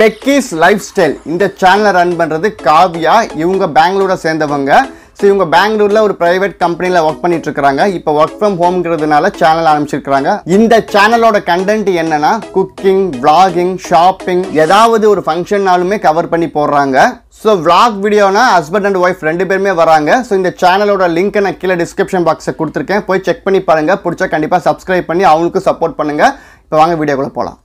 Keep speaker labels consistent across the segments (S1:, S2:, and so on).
S1: பெக்கிஸ் life style இந்த சேனலை run பண்ணுறது காவியா இவங்க பெங்களூரை சேர்ந்தவங்க ஸோ இவங்க பெங்களூரில் ஒரு ப்ரைவேட் கம்பெனியில் ஒர்க் பண்ணிட்டு இருக்கிறாங்க இப்போ ஒர்க் ஃப்ரம் ஹோம்ங்கிறதுனால சேனல் ஆரம்பிச்சிருக்கிறாங்க இந்த சேனலோட கண்டென்ட் என்னன்னா குக்கிங் விளாகிங் ஷாப்பிங் ஏதாவது ஒரு ஃபங்க்ஷன்னாலுமே கவர் பண்ணி போடுறாங்க ஸோ விளாக் வீடியோனா ஹஸ்பண்ட் அண்ட் ஒய்ஃப் ரெண்டு பேருமே வராங்க ஸோ இந்த சேனலோட லிங்க்கை நான் கீழே டிஸ்கிரிப்ஷன் பாக்ஸை கொடுத்துருக்கேன் போய் செக் பண்ணி பாருங்கள் பிடிச்சா கண்டிப்பாக சப்ஸ்கிரைப் பண்ணி அவங்களுக்கு சப்போர்ட் பண்ணுங்கள் இப்போ வாங்க வீடியோக்குள்ளே போகலாம்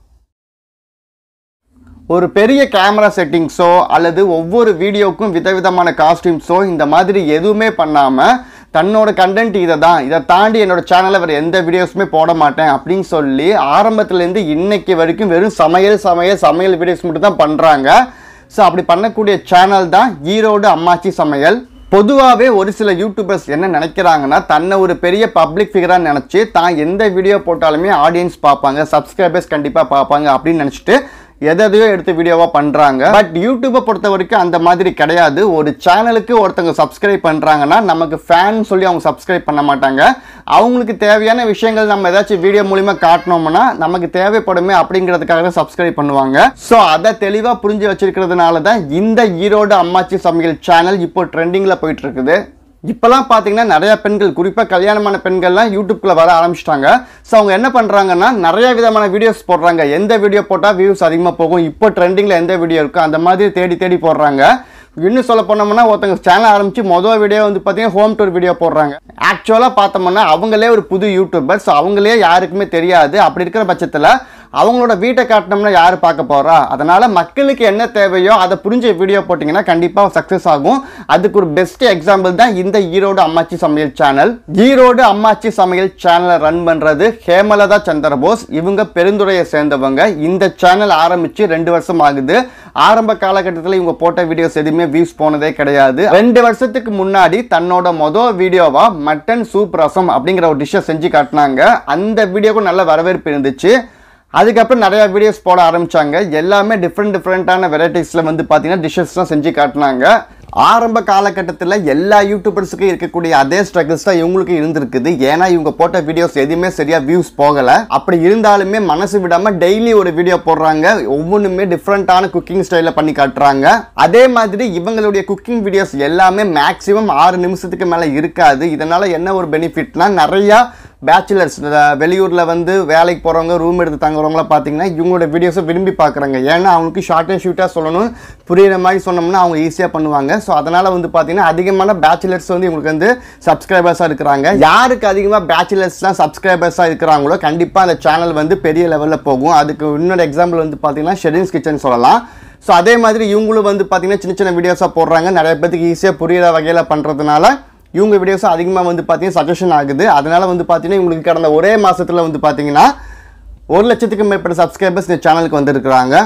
S1: ஒரு பெரிய கேமரா செட்டிங்ஸோ அல்லது ஒவ்வொரு வீடியோக்கும் விதவிதமான காஸ்டியூம்ஸோ இந்த மாதிரி எதுவுமே பண்ணாமல் தன்னோட கண்டென்ட் இதை தான் இதை தாண்டி என்னோட சேனலில் வேறு எந்த வீடியோஸுமே போட மாட்டேன் அப்படின்னு சொல்லி ஆரம்பத்துலேருந்து இன்னைக்கு வரைக்கும் வெறும் சமையல் சமையல் சமையல் வீடியோஸ் மட்டும் தான் பண்ணுறாங்க ஸோ அப்படி பண்ணக்கூடிய சேனல் தான் ஈரோடு அம்மாச்சி சமையல் பொதுவாகவே ஒரு சில யூடியூபர்ஸ் என்ன நினைக்கிறாங்கன்னா தன்னை ஒரு பெரிய பப்ளிக் ஃபிகராக நினச்சி தான் எந்த வீடியோ போட்டாலுமே ஆடியன்ஸ் பார்ப்பாங்க சப்ஸ்கிரைபர்ஸ் கண்டிப்பாக பார்ப்பாங்க அப்படின்னு நினச்சிட்டு எதையோ எடுத்து வீடியோவாக பண்ணுறாங்க பட் யூடியூப்பை பொறுத்த வரைக்கும் அந்த மாதிரி கிடையாது ஒரு சேனலுக்கு ஒருத்தவங்க சப்ஸ்கிரைப் பண்ணுறாங்கன்னா நமக்கு ஃபேன் சொல்லி அவங்க சப்ஸ்கிரைப் பண்ண மாட்டாங்க அவங்களுக்கு தேவையான விஷயங்கள் நம்ம ஏதாச்சும் வீடியோ மூலிமா காட்டினோம்னா நமக்கு தேவைப்படுமே அப்படிங்கிறதுக்காக சப்ஸ்கிரைப் பண்ணுவாங்க ஸோ அதை தெளிவாக புரிஞ்சு வச்சிருக்கிறதுனால தான் இந்த ஈரோடு அம்மாச்சி சமையல் சேனல் இப்போ ட்ரெண்டிங்கில் போயிட்டு இருக்குது இப்போலாம் பார்த்தீங்கன்னா நிறையா பெண்கள் குறிப்பாக கல்யாணமான பெண்கள்லாம் யூடியூப்ல வர ஆரம்பிச்சிட்டாங்க ஸோ அவங்க என்ன பண்ணுறாங்கன்னா நிறைய விதமான வீடியோஸ் போடுறாங்க எந்த வீடியோ போட்டால் வியூஸ் அதிகமாக போகும் இப்போ ட்ரெண்டிங்கில் எந்த வீடியோ இருக்கோ அந்த மாதிரி தேடி தேடி போடுறாங்க இன்னும் சொல்ல போனோம்னா ஒருத்தங்க சேனல் ஆரம்பித்து மொதல் வீடியோ வந்து பார்த்தீங்கன்னா ஹோம் டூர் வீடியோ போடுறாங்க ஆக்சுவலாக பார்த்தோம்னா அவங்களே ஒரு புது யூடியூபர் ஸோ அவங்களே யாருக்குமே தெரியாது அப்படி இருக்கிற பட்சத்தில் அவங்களோட வீட்டை காட்டினோம்னா யார் பார்க்க போகிறா அதனால் மக்களுக்கு என்ன தேவையோ அதை புரிஞ்ச வீடியோ போட்டிங்கன்னா கண்டிப்பாக சக்ஸஸ் ஆகும் அதுக்கு ஒரு பெஸ்ட் எக்ஸாம்பிள் தான் இந்த ஈரோடு அம்மாச்சி சமையல் சேனல் ஈரோடு அம்மாச்சி சமையல் சேனலை ரன் பண்ணுறது ஹேமலதா சந்திரபோஸ் இவங்க பெருந்துறையை சேர்ந்தவங்க இந்த சேனல் ஆரம்பித்து ரெண்டு வருஷம் ஆகுது ஆரம்ப காலகட்டத்தில் இவங்க போட்ட வீடியோஸ் எதுவுமே வியூஸ் போனதே கிடையாது ரெண்டு வருஷத்துக்கு முன்னாடி தன்னோட மொதல் வீடியோவாக மட்டன் சூப் ரசம் அப்படிங்கிற ஒரு டிஷ்ஷை செஞ்சு காட்டினாங்க அந்த வீடியோக்கும் நல்ல வரவேற்பு இருந்துச்சு அதுக்கப்புறம் நிறையா வீடியோஸ் போட ஆரம்பித்தாங்க எல்லாமே டிஃப்ரெண்ட் டிஃப்ரெண்ட்டான வெரைட்டிஸில் வந்து பார்த்திங்கன்னா டிஷ்ஷஸ்லாம் செஞ்சு காட்டினாங்க ஆரம்ப காலகட்டத்தில் எல்லா யூடியூபர்ஸுக்கும் இருக்கக்கூடிய அதே ஸ்ட்ரகிள்ஸ் தான் இவங்களுக்கு இருந்திருக்குது ஏன்னா இவங்க போட்ட வீடியோஸ் எதுவுமே சரியாக வியூஸ் போகலை அப்படி இருந்தாலுமே மனசு விடாமல் டெய்லி ஒரு வீடியோ போடுறாங்க ஒவ்வொன்றுமே டிஃப்ரெண்ட்டான குக்கிங் ஸ்டைலில் பண்ணி காட்டுறாங்க அதே மாதிரி இவங்களுடைய குக்கிங் வீடியோஸ் எல்லாமே மேக்ஸிமம் ஆறு நிமிஷத்துக்கு மேலே இருக்காது இதனால் என்ன ஒரு பெனிஃபிட்னா நிறையா பேச்சுலர்ஸ் வெளியூரில் வந்து வேலைக்கு போகிறவங்க ரூம் எடுத்து தங்குறவங்களாம் பார்த்தீங்கன்னா இவங்களோட வீடியோஸை விரும்பி பார்க்குறாங்க ஏன்னா அவங்களுக்கு ஷார்ட் அண்ட் ஷூட்டாக சொல்லணும் புரியுற மாதிரி சொன்னோம்னா அவங்க ஈஸியாக பண்ணுவாங்க ஸோ அதனால் வந்து பார்த்தீங்கன்னா அதிகமான பேச்சுலர்ஸ் வந்து இவங்களுக்கு வந்து சப்ஸ்கிரைபர்ஸாக இருக்கிறாங்க யாருக்கு அதிகமாக பேச்சுலர்ஸ் தான் சப்ஸ்கிரைபர்ஸாக இருக்கிறாங்களோ கண்டிப்பாக அந்த சேனல் வந்து பெரிய லெவலில் போகும் அதுக்கு இன்னொரு எக்ஸாம்பிள் வந்து பார்த்தீங்கன்னா ஷெரின்ஸ் கிச்சன் சொல்லலாம் ஸோ அதே மாதிரி இவங்களும் வந்து பார்த்திங்கன்னா சின்ன சின்ன வீடியோஸாக போடுறாங்க நிறைய பேருக்கு ஈஸியாக புரியிற வகையில் பண்ணுறதுனால இவங்க வீடியோஸும் அதிகமாக வந்து பார்த்தீங்கன்னா சஜஷன் ஆகுது அதனால் வந்து பார்த்தீங்கன்னா இவங்களுக்கு கடந்த ஒரே மாதத்தில் வந்து பார்த்தீங்கன்னா ஒரு லட்சத்துக்கு மேற்பட்ட சப்ஸ்கிரைபர்ஸ் இந்த சேனலுக்கு வந்துருக்குறாங்க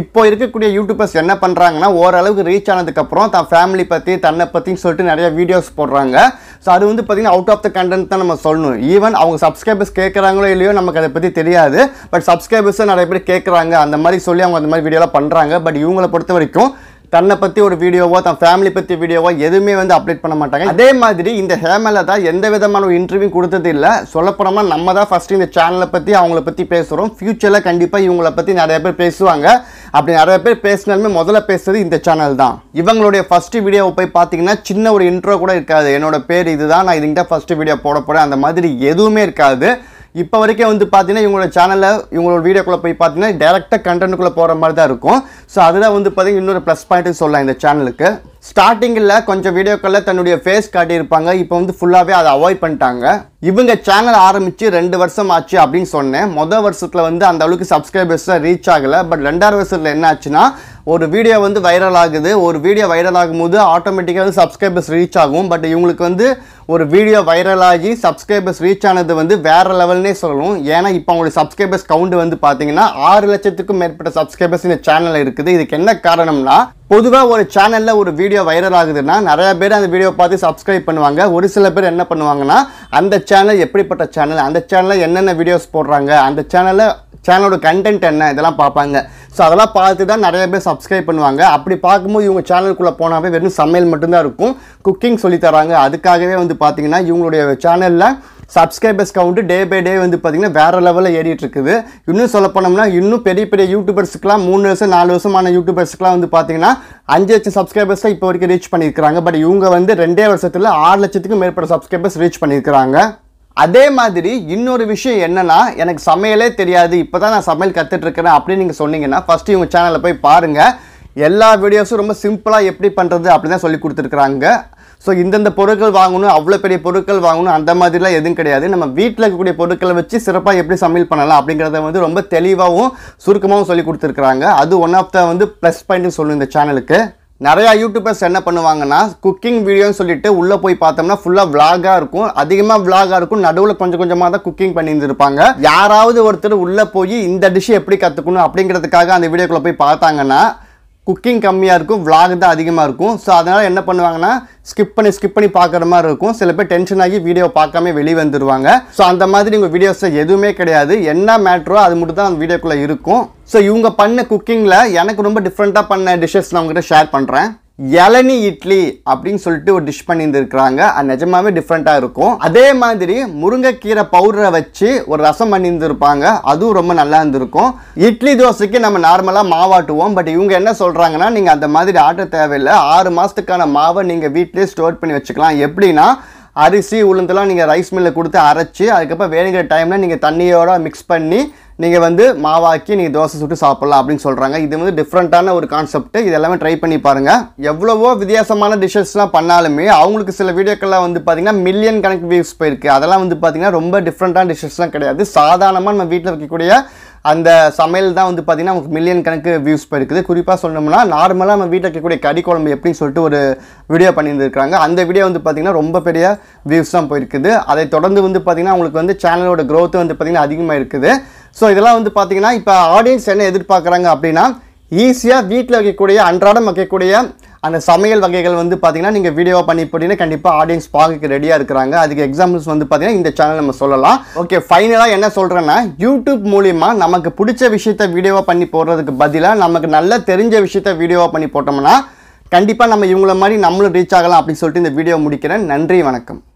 S1: இப்போ இருக்கக்கூடிய யூடியூபர்ஸ் என்ன பண்ணுறாங்கன்னா ஓரளவுக்கு ரீச் ஆனதுக்கப்புறம் தான் ஃபேமிலி பற்றி தன்னை பற்றின்னு சொல்லிட்டு நிறைய வீடியோஸ் போடுறாங்க ஸோ அது வந்து பார்த்திங்கன்னா அவுட் ஆஃப் த கண்டென்ட் தான் நம்ம சொல்லணும் ஈவன் அவங்க சப்ஸ்கிரைபர்ஸ் கேட்குறாங்களோ இல்லையோ நமக்கு அதை பற்றி தெரியாது பட் சப்ஸ்கிரைபர்ஸும் நிறைய பேர் கேட்குறாங்க அந்த மாதிரி சொல்லி அவங்க அந்த மாதிரி வீடியோலாம் பண்ணுறாங்க பட் இவங்களை பொறுத்த வரைக்கும் தன்னை பற்றி ஒரு வீடியோவோ தன் ஃபேமிலி பற்றி வீடியோவோ எதுவுமே வந்து அப்டேட் பண்ண மாட்டாங்க அதே மாதிரி இந்த ஹேமலை தான் எந்த விதமான இன்டர்வியூ கொடுத்தது இல்லை சொல்லப்போனால் நம்ம தான் ஃபஸ்ட்டு இந்த சேனலை பற்றி அவங்கள பற்றி பேசுகிறோம் ஃப்யூச்சரில் கண்டிப்பாக இவங்கள பற்றி நிறைய பேர் பேசுவாங்க அப்படி நிறைய பேர் பேசினாலுமே முதல்ல பேசுறது இந்த சேனல் தான் இவங்களுடைய ஃபஸ்ட்டு வீடியோவை போய் பார்த்தீங்கன்னா சின்ன ஒரு இன்ட்ரோ கூட இருக்காது என்னோட பேர் இதுதான் நான் இதுங்கிட்ட ஃபஸ்ட்டு வீடியோ போட போகிறேன் அந்த மாதிரி எதுவுமே இருக்காது இப்போ வரைக்கும் வந்து பார்த்தீங்கன்னா இவங்களோட சேனலில் இவங்களோட வீடியோக்குள்ளே போய் பார்த்தீங்கன்னா டேரெக்டாக கண்டென்ட்டுக்குள்ளே போகிற மாதிரி தான் இருக்கும் ஸோ அதுதான் வந்து பார்த்தீங்கன்னா இன்னொரு ப்ளஸ் பாயிண்ட்டுன்னு சொல்லலாம் இந்த சேனலுக்கு ஸ்டார்டிங்கில் கொஞ்சம் வீடியோக்களில் தன்னுடைய ஃபேஸ் காட்டியிருப்பாங்க இப்போ வந்து ஃபுல்லாகவே அதை அவாய்ட் பண்ணிட்டாங்க இவங்க சேனல் ஆரம்பித்து ரெண்டு வருஷம் ஆச்சு அப்படின்னு சொன்னேன் மொதல் வருஷத்தில் வந்து அந்த அளவுக்கு சப்ஸ்கிரைபர்ஸ்லாம் ரீச் ஆகலை பட் ரெண்டாவது வருஷத்தில் என்ன ஆச்சுன்னா ஒரு வீடியோ வந்து வைரல் ஆகுது ஒரு வீடியோ வைரல் ஆகும்போது ஆட்டோமேட்டிக்காக வந்து சப்ஸ்கிரைபர்ஸ் ரீச் ஆகும் பட் இவங்களுக்கு வந்து ஒரு வீடியோ வைரல் ஆகி சப்ஸ்கிரைபர்ஸ் ரீச் ஆனது வந்து வேறு லெவல்னே சொல்லணும் ஏன்னா இப்போ அவங்களோட சப்ஸ்கிரைபர்ஸ் கவுண்ட் வந்து பார்த்தீங்கன்னா ஆறு லட்சத்துக்கும் மேற்பட்ட சப்ஸ்கிரைபர்ஸ் இந்த சேனல் இருக்குது இதுக்கு என்ன காரணம்னா பொதுவாக ஒரு சேனலில் ஒரு வீடியோ வைரல் ஆகுதுன்னா நிறையா பேர் அந்த வீடியோ பார்த்து சப்ஸ்கிரைப் பண்ணுவாங்க ஒரு சில பேர் என்ன பண்ணுவாங்கன்னா அந்த சேனல் எப்படிப்பட்ட சேனல் அந்த சேனலில் என்னென்ன வீடியோஸ் போடுறாங்க அந்த சேனலில் சேனலோட கண்டென்ட் என்ன இதெல்லாம் பார்ப்பாங்க ஸோ அதெல்லாம் பார்த்து தான் நிறைய பேர் சப்ஸ்கிரைப் பண்ணுவாங்க அப்படி பார்க்கும்போது இவங்க சேனலுக்குள்ளே போனாவே வெறும் சமையல் மட்டும்தான் இருக்கும் குக்கிங் சொல்லித்தராங்க அதுக்காகவே வந்து பார்த்திங்கன்னா இவங்களுடைய சேனலில் subscribers count day by day வந்து பார்த்திங்கன்னா வேறு லெவலில் ஏறிட்டுருக்குது இன்னும் சொல்ல போனோம்னா இன்னும் பெரிய பெரிய யூடியூபர்ஸுக்குலாம் மூணு வருஷம் நாலு வருஷமான யூடியூபர்ஸுக்குலாம் வந்து பார்த்திங்கன்னா அஞ்சு லட்சம் சப்ஸ்கிரைபர்ஸ் தான் இப்போ வரைக்கும் ரீச் பண்ணியிருக்கிறாங்க பட் இவங்க வந்து ரெண்டே வருஷத்தில் ஆறு லட்சத்துக்கும் மேற்பட்ட சப்ஸ்கிரைபர்ஸ் ரீச் பண்ணியிருக்கிறாங்க அதே மாதிரி இன்னொரு விஷயம் என்னன்னா எனக்கு சமையலே தெரியாது இப்போ தான் நான் சமையல் கற்றுட்ருக்கிறேன் அப்படின்னு நீங்கள் சொன்னீங்கன்னா ஃபஸ்ட்டு இவங்க சேனலில் போய் பாருங்கள் எல்லா வீடியோஸும் ரொம்ப சிம்பிளாக எப்படி பண்ணுறது அப்படி தான் சொல்லி கொடுத்துருக்குறாங்க ஸோ இந்தந்த பொருட்கள் வாங்கணும் அவ்வளோ பெரிய பொருட்கள் வாங்கணும் அந்த மாதிரிலாம் எதுவும் கிடையாது நம்ம வீட்டில் இருக்கக்கூடிய பொருட்களை வச்சு சிறப்பாக எப்படி சமையல் பண்ணலாம் அப்படிங்கிறத வந்து ரொம்ப தெளிவாகவும் சுருக்கமாகவும் சொல்லி கொடுத்துருக்குறாங்க அது ஒன் ஆஃப் த வந்து ப்ளஸ் பாயிண்ட்னு சொல்லணும் இந்த சேனலுக்கு நிறையா யூடியூபர்ஸ் என்ன பண்ணுவாங்கன்னா குக்கிங் வீடியோன்னு சொல்லிட்டு உள்ளே போய் பார்த்தோம்னா ஃபுல்லாக விளாகாக இருக்கும் அதிகமாக விளாகாக இருக்கும் நடுவில் கொஞ்சம் கொஞ்சமாக தான் குக்கிங் பண்ணியிருந்துருப்பாங்க யாராவது ஒருத்தர் உள்ளே போய் இந்த டிஷ்ஷை எப்படி கற்றுக்கணும் அப்படிங்கிறதுக்காக அந்த வீடியோக்குள்ளே போய் பார்த்தாங்கன்னா குக்கிங் கம்மியாக இருக்கும் விலாக் தான் அதிகமாக இருக்கும் ஸோ அதனால் என்ன பண்ணுவாங்கன்னா ஸ்கிப் பண்ணி ஸ்கிப் பண்ணி பார்க்குற மாதிரி இருக்கும் சில பேர் டென்ஷன் ஆகி வீடியோ பார்க்காம வெளியே வந்துடுவாங்க ஸோ அந்த மாதிரி உங்கள் வீடியோஸ் எதுவுமே கிடையாது என்ன மேட்ரோ அது மட்டும் தான் அந்த வீடியோக்குள்ளே இருக்கும் ஸோ இவங்க பண்ண குக்கிங்கில் எனக்கு ரொம்ப டிஃப்ரெண்ட்டாக பண்ண டிஷ்ஷஸ் நான் உங்கள்கிட்ட ஷேர் பண்ணுறேன் இளநி இட்லி அப்படின்னு சொல்லிட்டு ஒரு டிஷ் பண்ணியிருந்துருக்குறாங்க அது நிஜமாவே டிஃப்ரெண்ட்டாக இருக்கும் அதே மாதிரி முருங்கைக்கீரை பவுடரை வச்சு ஒரு ரசம் பண்ணியிருந்துருப்பாங்க அதுவும் ரொம்ப நல்லா இருந்திருக்கும் இட்லி தோசைக்கு நம்ம நார்மலாக மாவாட்டுவோம் பட் இவங்க என்ன சொல்கிறாங்கன்னா நீங்கள் அந்த மாதிரி ஆட்ட தேவையில்லை ஆறு மாதத்துக்கான மாவை நீங்கள் வீட்டிலே ஸ்டோர் பண்ணி வச்சுக்கலாம் எப்படின்னா அரிசி உளுந்தெல்லாம் நீங்கள் ரைஸ் மில்லில் கொடுத்து அரைச்சி அதுக்கப்புறம் வேணுங்கிற டைமில் நீங்கள் தண்ணியோட மிக்ஸ் பண்ணி நீங்கள் வந்து மாவாக்கி நீங்கள் தோசை சுட்டு சாப்பிட்லாம் அப்படின்னு சொல்கிறாங்க இது வந்து டிஃப்ரெண்ட்டான ஒரு கான்செப்ட் இது எல்லாமே ட்ரை பண்ணி பாருங்கள் எவ்வளவோ வித்தியாசமான டிஷ்ஷஸ்லாம் பண்ணாலுமே அவங்களுக்கு சில வீடியோக்கள்லாம் வந்து பார்த்திங்கன்னா மில்லியன் கணக்கு வியூஸ் போயிருக்கு அதெல்லாம் வந்து பார்த்திங்கன்னா ரொம்ப டிஃப்ரெண்ட்டான டிஷ்ஷஸ்லாம் கிடையாது சாதாரணமாக நம்ம வீட்டில் இருக்கக்கூடிய அந்த சமையல் தான் வந்து பார்த்திங்கன்னா மில்லியன் கணக்கு வியூஸ் போயிருக்குது குறிப்பாக சொன்னோம்னா நார்மலாக நம்ம வீட்டில் இருக்கக்கூடிய கறி குழம்பு எப்படின்னு சொல்லிட்டு ஒரு வீடியோ பண்ணியிருந்துருக்காங்க அந்த வீடியோ வந்து பார்த்திங்கன்னா ரொம்ப பெரிய வியூஸ் தான் போயிருக்குது அதை தொடர்ந்து வந்து பார்த்திங்கன்னா அவங்களுக்கு வந்து சேனலோட க்ரோத்து வந்து பார்த்திங்கன்னா அதிகமாக இருக்குது ஸோ இதெல்லாம் வந்து பார்த்திங்கன்னா இப்போ ஆடியன்ஸ் என்ன எதிர்பார்க்குறாங்க அப்படின்னா ஈஸியாக வீட்டில் வைக்கக்கூடிய அன்றாடம் வைக்கக்கூடிய அந்த சமையல் வகைகள் வந்து பார்த்தீங்கன்னா நீங்கள் வீடியோ பண்ணி போட்டிங்கன்னா கண்டிப்பாக ஆடியன்ஸ் பார்க்க ரெடியாக இருக்கிறாங்க அதுக்கு எக்ஸாம்பிள்ஸ் வந்து பார்த்தீங்கன்னா இந்த சேனல் நம்ம சொல்லலாம் ஓகே ஃபைனலாக என்ன சொல்கிறேன்னா யூடியூப் மூலிமா நமக்கு பிடிச்ச விஷயத்த வீடியோவாக பண்ணி போடுறதுக்கு பதிலாக நமக்கு நல்லா தெரிஞ்ச விஷயத்த வீடியோவாக பண்ணி போட்டோம்னா கண்டிப்பாக நம்ம இவங்கள மாதிரி நம்மளும் ரீச் ஆகலாம் அப்படின்னு சொல்லிட்டு இந்த வீடியோ முடிக்கிறேன் நன்றி வணக்கம்